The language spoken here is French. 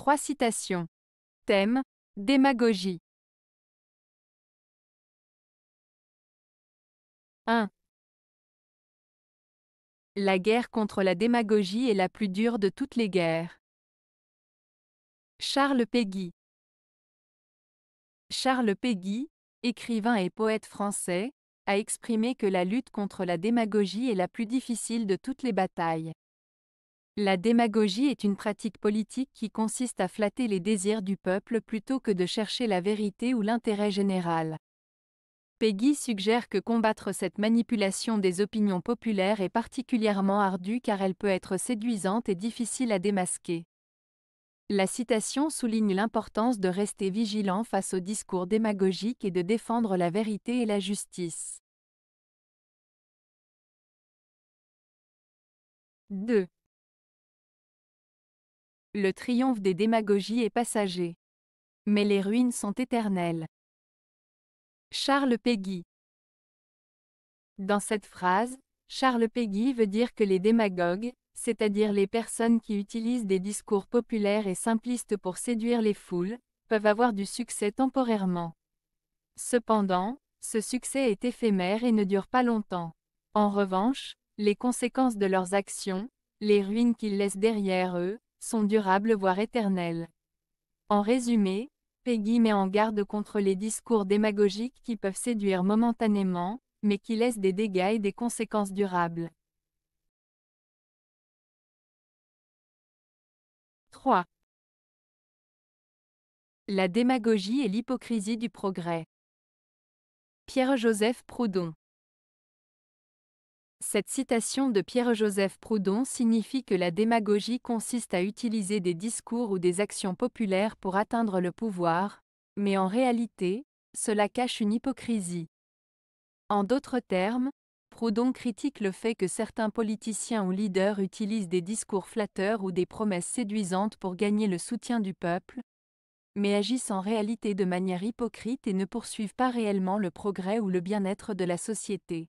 Trois citations. Thème Démagogie. 1. La guerre contre la démagogie est la plus dure de toutes les guerres. Charles Péguy. Charles Péguy, écrivain et poète français, a exprimé que la lutte contre la démagogie est la plus difficile de toutes les batailles. La démagogie est une pratique politique qui consiste à flatter les désirs du peuple plutôt que de chercher la vérité ou l'intérêt général. Peggy suggère que combattre cette manipulation des opinions populaires est particulièrement ardue car elle peut être séduisante et difficile à démasquer. La citation souligne l'importance de rester vigilant face aux discours démagogiques et de défendre la vérité et la justice. 2. Le triomphe des démagogies est passager. Mais les ruines sont éternelles. Charles Péguy Dans cette phrase, Charles Péguy veut dire que les démagogues, c'est-à-dire les personnes qui utilisent des discours populaires et simplistes pour séduire les foules, peuvent avoir du succès temporairement. Cependant, ce succès est éphémère et ne dure pas longtemps. En revanche, les conséquences de leurs actions, les ruines qu'ils laissent derrière eux, sont durables voire éternels. En résumé, Peggy met en garde contre les discours démagogiques qui peuvent séduire momentanément, mais qui laissent des dégâts et des conséquences durables. 3. La démagogie et l'hypocrisie du progrès. Pierre-Joseph Proudhon cette citation de Pierre-Joseph Proudhon signifie que la démagogie consiste à utiliser des discours ou des actions populaires pour atteindre le pouvoir, mais en réalité, cela cache une hypocrisie. En d'autres termes, Proudhon critique le fait que certains politiciens ou leaders utilisent des discours flatteurs ou des promesses séduisantes pour gagner le soutien du peuple, mais agissent en réalité de manière hypocrite et ne poursuivent pas réellement le progrès ou le bien-être de la société.